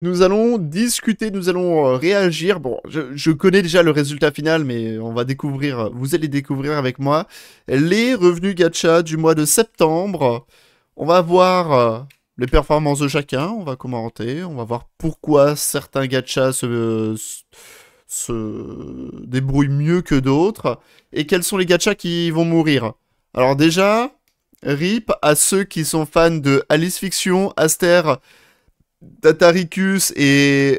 Nous allons discuter, nous allons euh, réagir. Bon, je, connais déjà le résultat final, mais on va découvrir, euh, vous allez découvrir avec moi les revenus gacha du mois de septembre. On va voir euh, les performances de chacun, on va commenter, on va voir pourquoi certains gachas se, se débrouillent mieux que d'autres, et quels sont les gachas qui vont mourir. Alors déjà, RIP à ceux qui sont fans de Alice Fiction, Aster Dataricus et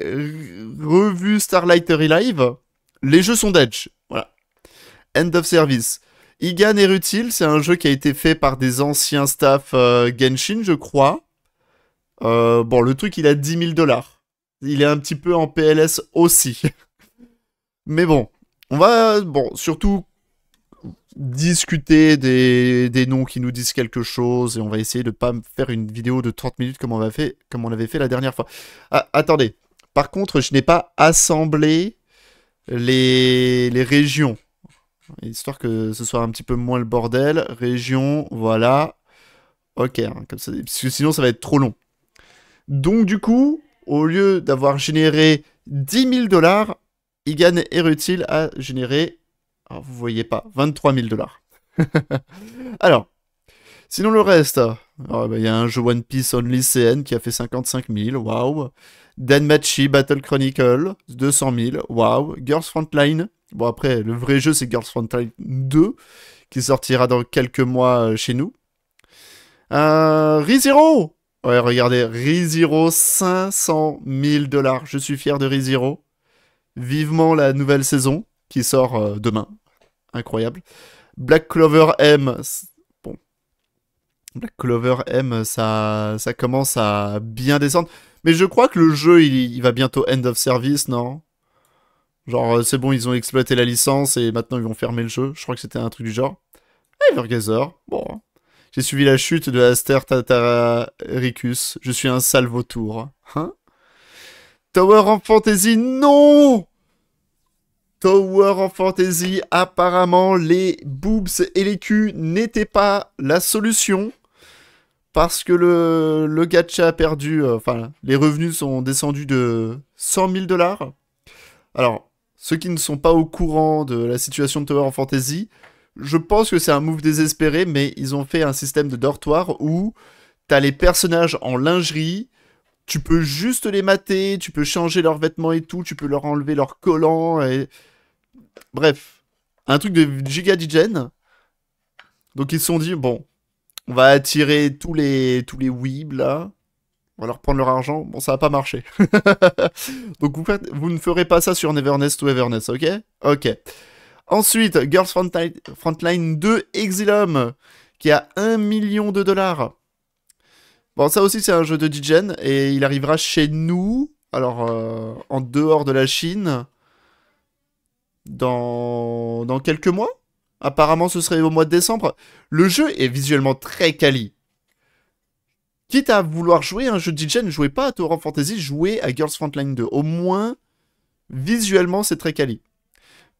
Revue Starlight Live. les jeux sont d'Edge. Voilà. End of service. Igan et utile. c'est un jeu qui a été fait par des anciens staff euh, Genshin, je crois. Euh, bon, le truc, il a 10 000 dollars. Il est un petit peu en PLS aussi. Mais bon, on va, bon, surtout discuter des, des, noms qui nous disent quelque chose et on va essayer de ne pas faire une vidéo de 30 minutes comme on, avait fait, comme on avait fait la dernière fois. Ah, attendez, par contre, je n'ai pas assemblé les, les régions, histoire que ce soit un petit peu moins le bordel. Région, voilà. Ok, hein, comme ça, parce que sinon ça va être trop long. Donc du coup, au lieu d'avoir généré 10 000 dollars, Igan Erutil a généré alors, vous voyez pas, 23 000 dollars. Alors, sinon le reste, euh, ah, bah, il y a un jeu One Piece Only CN qui a fait 55 000, waouh. Danmachi Battle Chronicle, 200 000, waouh. Girls Frontline, bon après, le vrai jeu c'est Girls Frontline 2, qui sortira dans quelques mois euh, chez nous. Euh, ReZero Ouais, regardez, ReZero, 500 000 dollars. Je suis fier de ReZero. Vivement la nouvelle saison qui sort euh, demain, incroyable. Black Clover M, bon, Black Clover M, ça, ça commence à bien descendre. Mais je crois que le jeu, il, va bientôt end of service, non Genre, euh, c'est bon, ils ont exploité la licence et maintenant ils vont fermer le jeu. Je crois que c'était un truc du genre. Evergazer, bon. J'ai suivi la chute de Aster Tataricus. Je suis un sale vautour. Hein Tower of Fantasy, non Tower of Fantasy, apparemment les boobs et les culs n'étaient pas la solution parce que le, le gacha a perdu, euh, enfin les revenus sont descendus de 100 000 dollars. Alors, ceux qui ne sont pas au courant de la situation de Tower of Fantasy, je pense que c'est un move désespéré, mais ils ont fait un système de dortoir où t'as les personnages en lingerie, tu peux juste les mater, tu peux changer leurs vêtements et tout, tu peux leur enlever leurs collants et Bref, un truc de giga digen. Donc ils se sont dit, bon, on va attirer tous les, tous les weebs là. On va leur prendre leur argent. Bon, ça va pas marcher. Donc vous, vous, ne ferez pas ça sur Neverness ou Everness. ok Ok. Ensuite, Girls Frontline, 2 Exilum, qui a 1 million de dollars. Bon, ça aussi, c'est un jeu de DJN, et il arrivera chez nous, alors euh, en dehors de la Chine, dans, quelques mois. Apparemment, ce serait au mois de décembre. Le jeu est visuellement très quali. Quitte à vouloir jouer un jeu DJ, ne jouez pas à Torrent Fantasy, jouez à Girls Frontline 2. Au moins, visuellement, c'est très quali.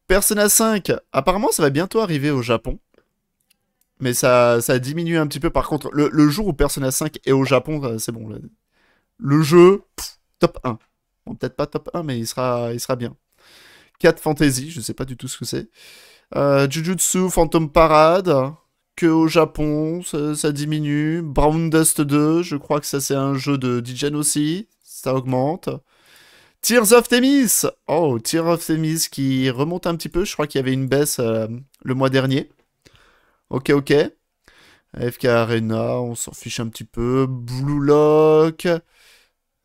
Persona 5, apparemment, ça va bientôt arriver au Japon. Mais ça, ça diminue un petit peu. Par contre, le, jour où Persona 5 est au Japon, euh, c'est bon. Le, jeu, top 1. peut-être pas top 1, mais il sera, il sera bien. 4 Fantasy, je ne sais pas du tout ce que c'est. Euh, Jujutsu Phantom Parade, que au Japon, ça, diminue. Brown Dust 2, je crois que ça c'est un jeu de Digen aussi, ça augmente. Tears of Themis Oh, Tears of Themis qui remonte un petit peu, je crois qu'il y avait une baisse euh, le mois dernier. Ok, ok. FK Arena, on s'en fiche un petit peu. Blue Lock,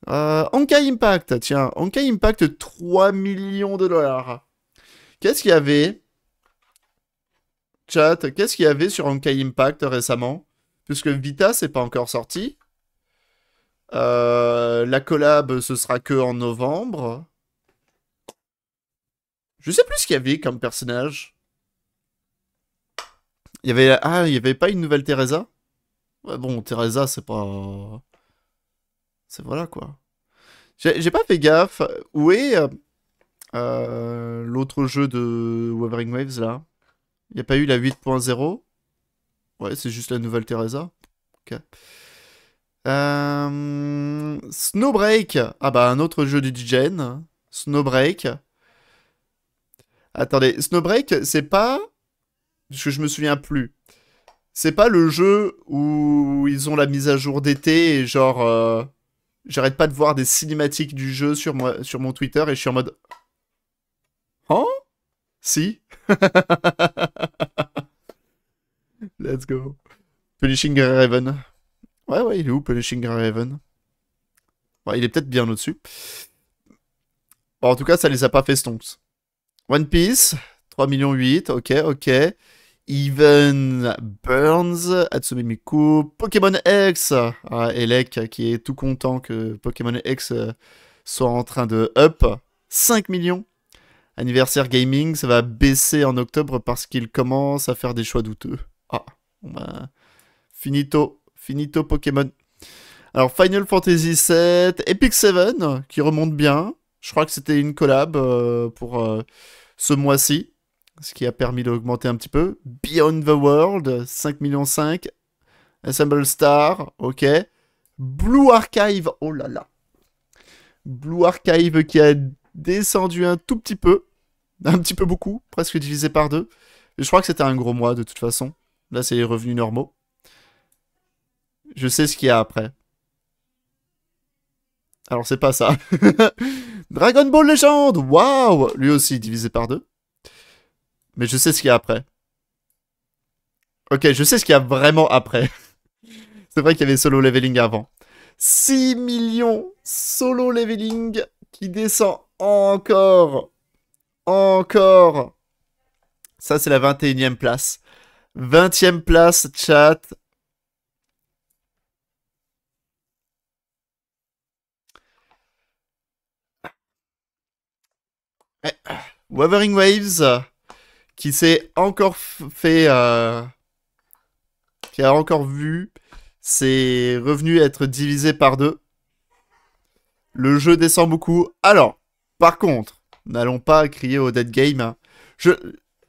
euh, Anka Impact, tiens, Anka Impact 3 millions de dollars. Qu'est-ce qu'il y avait Chat, qu'est-ce qu'il y avait sur Anka Impact récemment Puisque Vita, c'est pas encore sorti. Euh, la collab, ce sera que en novembre. Je sais plus ce qu'il y avait comme personnage. Il y avait... Ah, il y avait pas une nouvelle Teresa ouais, Bon, Teresa, c'est pas... C'est voilà, quoi. J'ai pas fait gaffe. Où est euh, euh, l'autre jeu de Wuthering Waves là Il y a pas eu la 8.0 Ouais, c'est juste la nouvelle Teresa. Ok. Euh, Snowbreak. Ah bah un autre jeu du DJN. Snowbreak. Attendez, Snowbreak, c'est pas... Parce que je me souviens plus. C'est pas le jeu où ils ont la mise à jour d'été et genre... J'arrête pas de voir des cinématiques du jeu sur, moi, sur mon Twitter et je suis en mode... Oh Si Let's go. Punishing Raven. Ouais, ouais, il est où, Punishing Raven Il est peut-être bien au-dessus. en tout cas, ça les a pas fait stonks. One Piece, 3 ,8 millions, ok, ok. Even Burns, Hatsune Pokémon X, ah, Elec qui est tout content que Pokémon X euh, soit en train de up 5 millions. Anniversaire gaming, ça va baisser en octobre parce qu'il commence à faire des choix douteux. Ah, va bah, finito, finito Pokémon. Alors Final Fantasy VII, Epic Seven qui remonte bien. Je crois que c'était une collab euh, pour euh, ce mois-ci ce qui a permis d'augmenter un petit peu. Beyond the World, 5 millions Assemble Star, ok. Blue Archive, oh là là. Blue Archive qui a descendu un tout petit peu. Un petit peu beaucoup, presque divisé par deux. je crois que c'était un gros mois de toute façon. Là, c'est les revenus normaux. Je sais ce qu'il y a après. Alors, c'est pas ça. Dragon Ball Legend, waouh Lui aussi divisé par deux. Mais je sais ce qu'il y a après. Ok, je sais ce qu'il y a vraiment après. C'est vrai qu'il y avait solo leveling avant. 6 millions solo leveling qui descend encore. Encore. Ça, c'est la 21e place. 20e place, chat. Eh, Wavering Waves qui s'est encore fait... Euh, qui a encore vu ses revenus être divisés par deux. Le jeu descend beaucoup. Alors, par contre, n'allons pas crier au dead game. Hein. Je,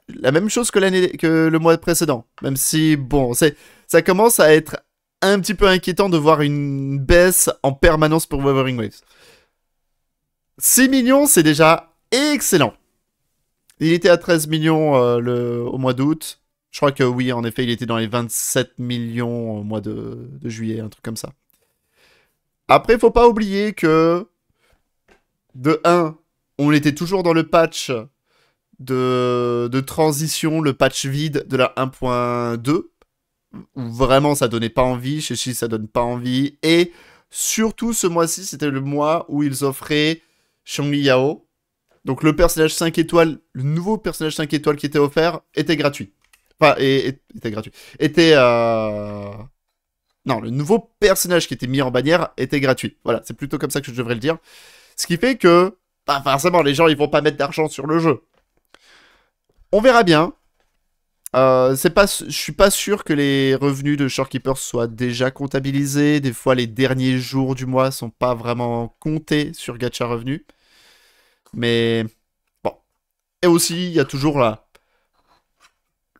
la même chose que l'année que le mois précédent. Même si bon, c'est ça commence à être un petit peu inquiétant de voir une baisse en permanence pour Wuthering Waves. 6 millions, c'est déjà excellent. Il était à 13 millions euh, le, au mois d'août. Je crois que oui, en effet, il était dans les 27 millions au mois de, juillet, un truc comme ça. Après, faut pas oublier que, de 1, on était toujours dans le patch de, transition, le patch vide de la 1.2, vraiment ça donnait pas envie, chez Chi ça donne pas envie, et surtout ce mois-ci, c'était le mois où ils offraient Shangli Yao, donc le personnage 5 étoiles, le nouveau personnage 5 étoiles qui était offert était gratuit. Enfin, et, était gratuit. Était... Euh, non, le nouveau personnage qui était mis en bannière était gratuit. Voilà, c'est plutôt comme ça que je devrais le dire. Ce qui fait que, pas bah, forcément, les gens, ils vont pas mettre d'argent sur le jeu. On verra bien. Euh, c'est pas, je suis pas sûr que les revenus de Shorekeeper soient déjà comptabilisés. Des fois, les derniers jours du mois sont pas vraiment comptés sur Gacha Revenu. Mais bon. Et aussi, il y a toujours là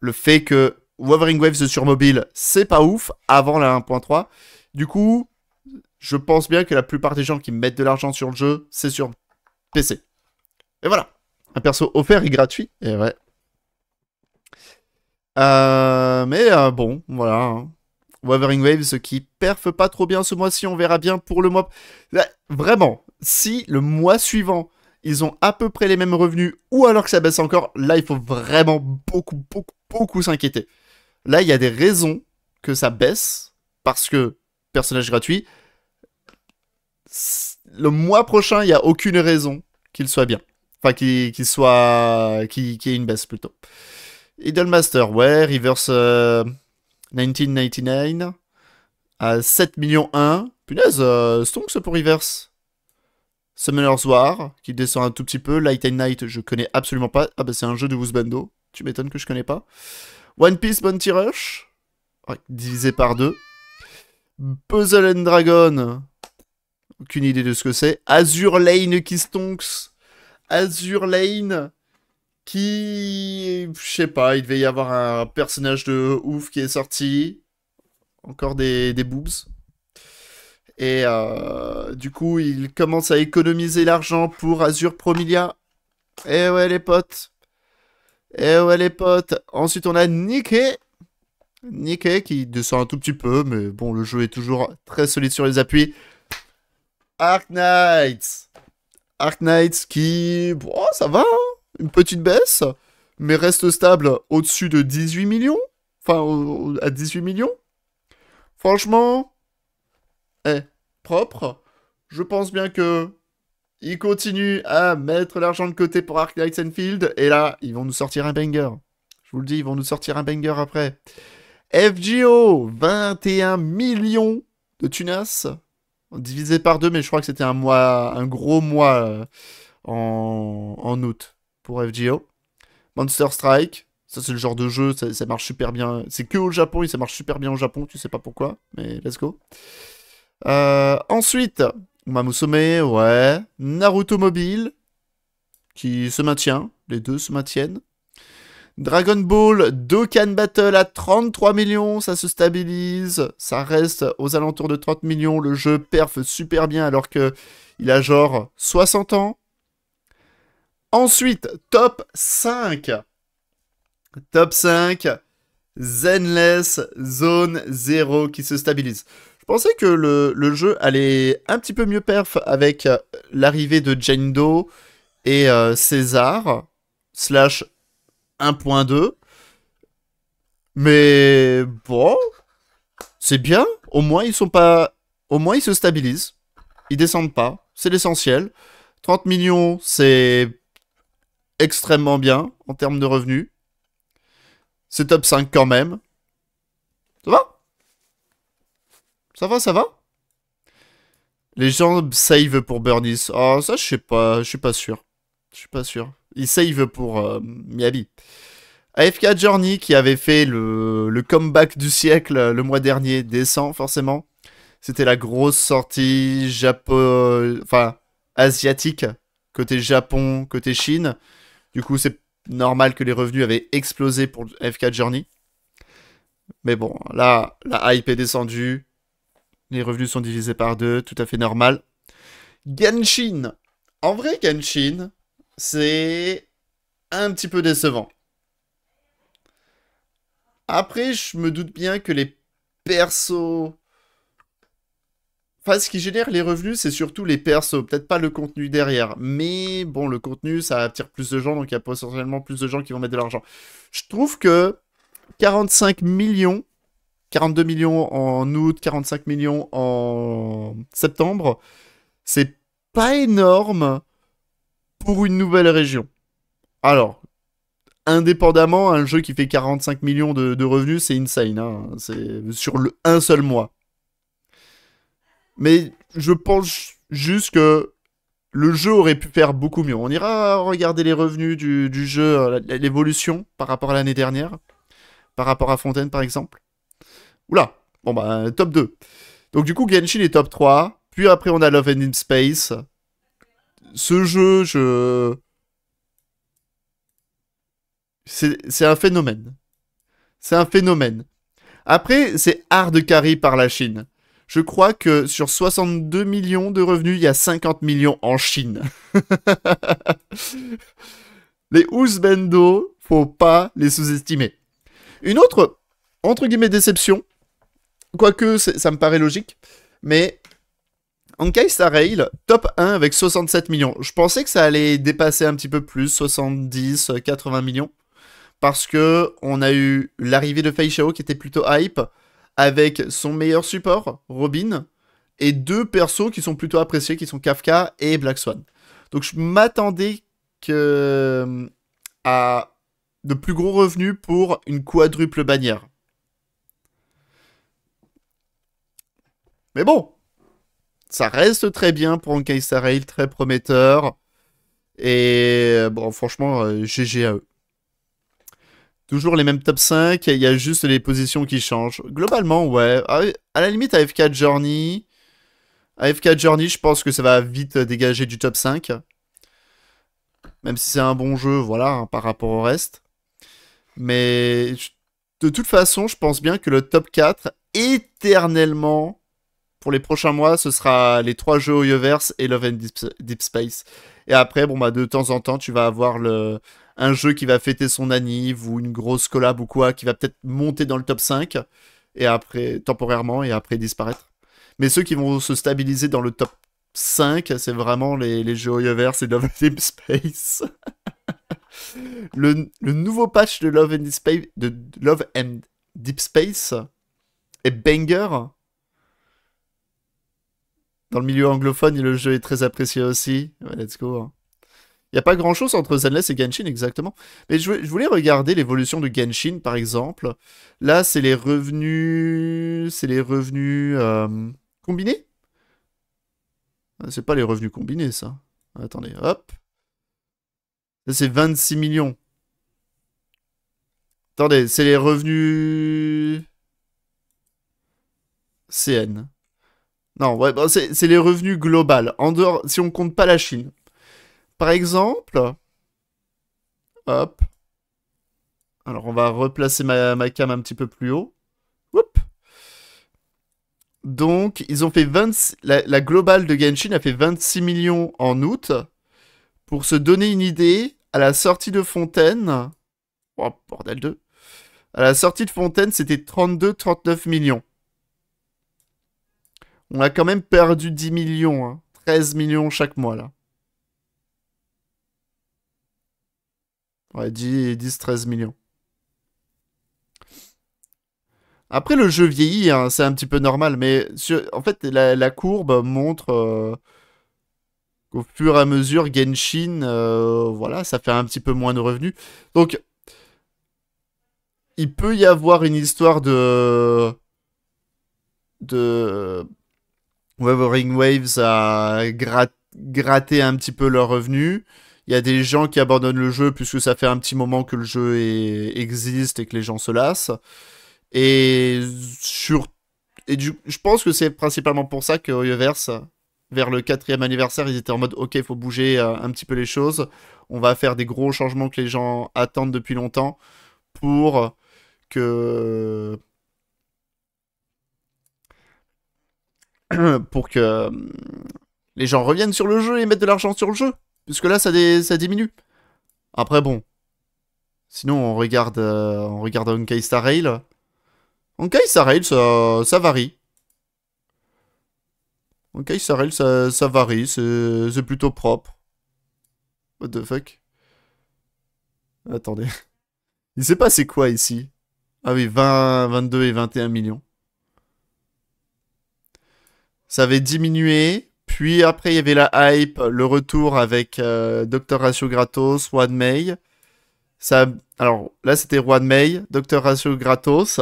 le fait que Wuthering Waves sur mobile, c'est pas ouf avant la 1.3. Du coup, je pense bien que la plupart des gens qui mettent de l'argent sur le jeu, c'est sur PC. Et voilà. Un perso offert et gratuit. Et ouais. Euh, mais euh, bon, voilà. Hein. Wuthering Waves qui perf pas trop bien ce mois-ci, on verra bien pour le mois. Vraiment, si le mois suivant, ils ont à peu près les mêmes revenus ou alors que ça baisse encore, là il faut vraiment beaucoup, beaucoup, beaucoup s'inquiéter. Là il y a des raisons que ça baisse parce que personnage gratuit. Le mois prochain, il n'y a aucune raison qu'il soit bien. Enfin, qu'il soit. qu'il y ait une baisse plutôt. Idolmaster, ouais. Reverse 1999 euh, à 7 millions 1. Punaise, euh, Stonks pour Reverse. Summoner's War, qui descend un tout petit peu. Light and Night, je connais absolument pas. Ah bah c'est un jeu de Woosbando. Tu m'étonnes que je connais pas. One Piece Bounty Rush, divisé par deux. Puzzle and Dragon, aucune idée de ce que c'est. Azure Lane qui stonks. Azure Lane qui... Je sais pas, il devait y avoir un personnage de ouf qui est sorti. Encore des boobs. Et euh, du coup, il commence à économiser l'argent pour Azure Promilia. Eh ouais, les potes. Eh ouais, les potes. Ensuite, on a Nikkei. Nikkei qui descend un tout petit peu, mais bon, le jeu est toujours très solide sur les appuis. Ark Knights. Ark Knights qui... Bon, ça va, hein. une petite baisse, mais reste stable au-dessus de 18 millions. Enfin, à 18 millions. Franchement, propre. Je pense bien que ils continuent à mettre l'argent de côté pour Ark Field. Et là, ils vont nous sortir un banger. Je vous le dis, ils vont nous sortir un banger après. FGO, 21 millions de tunas. Divisé par deux, mais je crois que c'était un mois, un gros mois euh, en, en août pour FGO. Monster Strike, ça c'est le genre de jeu, ça, marche super bien. C'est que au Japon et ça marche super bien au Japon, tu sais pas pourquoi, mais let's go. Euh, ensuite, Sommet, ouais. Naruto Mobile, qui se maintient. Les deux se maintiennent. Dragon Ball Dokkan Battle à 33 millions, ça se stabilise, ça reste aux alentours de 30 millions, le jeu perf super bien alors que il a genre 60 ans. Ensuite, top 5. Top 5, Zenless Zone 0 qui se stabilise pensais que le, jeu allait un petit peu mieux perf avec euh, l'arrivée de Jane et euh, César, slash 1.2. Mais bon, c'est bien. Au moins, ils sont pas. Au moins, ils se stabilisent. Ils descendent pas. C'est l'essentiel. 30 millions, c'est extrêmement bien en termes de revenus. C'est top 5 quand même. Ça va ça va, ça va Les gens save pour Burnis. Oh, ah, ça, je sais pas. Je suis pas sûr. Je suis pas sûr. Ils save pour Miyabi. Euh, Miami. AFK Journey qui avait fait le, comeback du siècle euh, le mois dernier descend forcément. C'était la grosse sortie euh, enfin asiatique côté Japon, côté Chine. Du coup, c'est normal que les revenus avaient explosé pour AFK Journey. Mais bon, là, la hype est descendue. Les revenus sont divisés par deux, tout à fait normal. Genshin. En vrai, Genshin, c'est un petit peu décevant. Après, je me doute bien que les persos... Enfin, ce qui génère les revenus, c'est surtout les persos, peut-être pas le contenu derrière. Mais bon, le contenu, ça attire plus de gens, donc il y a potentiellement plus de gens qui vont mettre de l'argent. Je trouve que 45 millions 42 millions en août, 45 millions en septembre. C'est pas énorme pour une nouvelle région. Alors, indépendamment, un jeu qui fait 45 millions de, revenus, c'est insane. Hein. C'est sur un seul mois. Mais je pense juste que le jeu aurait pu faire beaucoup mieux. On ira regarder les revenus du jeu, euh, l'évolution par rapport à l'année dernière, par rapport à Fontaine par exemple. Oula Bon bah, top 2. Donc du coup, Genshin est top 3. Puis après, on a Love and in Space. Ce jeu, je... C'est un phénomène. C'est un phénomène. Après, c'est hard carry par la Chine. Je crois que sur 62 millions de revenus, il y a 50 millions en Chine. les Ouzbendo, faut pas les sous-estimer. Une autre, entre guillemets, déception, Quoique, ça me paraît logique. Mais en Star Rail, top 1 avec 67 millions. Je pensais que ça allait dépasser un petit peu plus, 70, 80 millions. Parce que on a eu l'arrivée de Fei Shao qui était plutôt hype, avec son meilleur support, Robin, et deux persos qui sont plutôt appréciés, qui sont Kafka et Black Swan. Donc je m'attendais que euh, à de plus gros revenus pour une quadruple bannière. Mais bon, ça reste très bien pour un Rail, très prometteur. Et euh, bon, franchement, GG euh, à eux. Toujours les mêmes top 5, il y a juste les positions qui changent. Globalement, ouais. Ah à, la limite, AFK Journey. AF4 Journey, je pense que ça va vite dégager du top 5. Même si c'est un bon jeu, voilà, hein, par rapport au reste. Mais de toute façon, je pense bien que le top 4, éternellement, pour les prochains mois, ce sera les trois jeux Oyoverse et Love and Deep, Space. Et après, bon, bah, de temps en temps, tu vas avoir le, un jeu qui va fêter son anniv ou une grosse collab ou quoi, qui va peut-être monter dans le top 5 et après, temporairement et après disparaître. Mais ceux qui vont se stabiliser dans le top 5, c'est vraiment les, les jeux Oyoverse et Love and Deep Space. le, nouveau patch de Love and de Love and Deep Space est banger dans le milieu anglophone, le jeu est très apprécié aussi. let's go. Hein. Il n'y a pas grand chose entre Zenless et Genshin exactement. Mais je, voulais regarder l'évolution de Genshin par exemple. Là, c'est les revenus. C'est les revenus euh, combinés ah, C'est pas les revenus combinés ça. Attendez, hop. c'est 26 millions. Attendez, c'est les revenus. CN. Non, ouais, bah, c'est les revenus globales, en dehors, si on compte pas la Chine. Par exemple, hop, alors on va replacer ma, ma cam un petit peu plus haut. Donc, ils ont fait 20, la, la, globale de Genshin a fait 26 millions en août. Pour se donner une idée, à la sortie de Fontaine, oh, bordel 2, à la sortie de Fontaine, c'était 32-39 millions. On a quand même perdu 10 millions, 13 hein. millions chaque mois là. Ouais, 10-13 millions. Après, le jeu vieillit, hein, c'est un petit peu normal, mais en fait, la, courbe montre euh, qu'au fur et à mesure, Genshin, euh, voilà, ça fait un petit peu moins de revenus. Donc, il peut y avoir une histoire de. de. Wavering Waves a gratté un petit peu leurs revenus. Il y a des gens qui abandonnent le jeu puisque ça fait un petit moment que le jeu existe et que les gens se lassent. Et sur... et du... je pense que c'est principalement pour ça que Oyoverse, vers le quatrième anniversaire, ils étaient en mode OK, il faut bouger euh, un petit peu les choses. On va faire des gros changements que les gens attendent depuis longtemps pour que pour que euh, les gens reviennent sur le jeu et mettent de l'argent sur le jeu. Puisque là, ça, ça diminue. Après, bon. Sinon, on regarde, euh, on regarde un Star Rail. Honkai Star Rail, ça, ça varie. Honkai Star Rail, ça, varie. C'est plutôt propre. What the fuck Attendez. Il pas c'est quoi ici Ah oui, 20, 22 et 21 millions ça avait diminué. Puis après, il y avait la hype, le retour avec Dr. Euh, Docteur Ratio gratos, One May. Ça, alors là, c'était One May, Dr. Ratio gratos.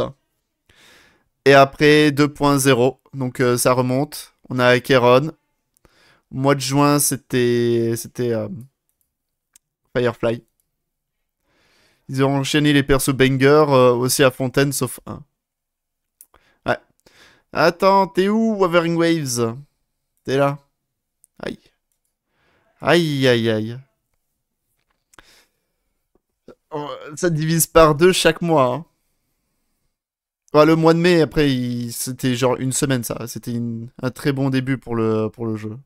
Et après 2.0, donc euh, ça remonte. On a Keron. Mois de juin, c'était euh, Firefly. Ils ont enchaîné les persos banger aussi à Fontaine, sauf un. Attends, t'es où, Wavering Waves T'es là Aïe. Aïe, aïe, aïe. Oh, ça divise par deux chaque mois. Hein. le mois de mai, après, c'était genre une semaine, ça. C'était un très bon début pour le, pour le jeu.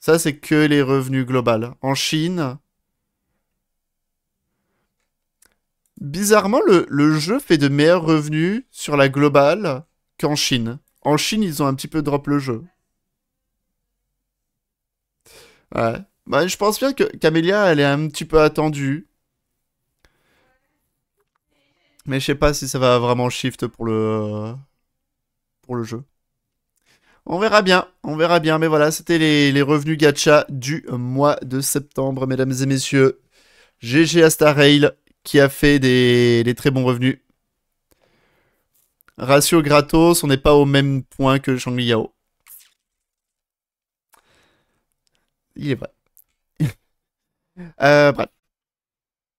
Ça, c'est que les revenus globales. En Chine... Bizarrement, le... le jeu fait de meilleurs revenus sur la globale qu'en Chine. En Chine, ils ont un petit peu drop le jeu. Ouais. Bah, je pense bien que Camélia, elle est un petit peu attendue. Mais je sais pas si ça va vraiment shift pour le, pour le jeu. On verra bien, on verra bien. Mais voilà, c'était les, revenus gacha du mois de septembre, mesdames et messieurs. GG à Star Rail qui a fait des, des très bons revenus. Ratio gratos, on n'est pas au même point que Shang Yao. Il est vrai. euh, bref.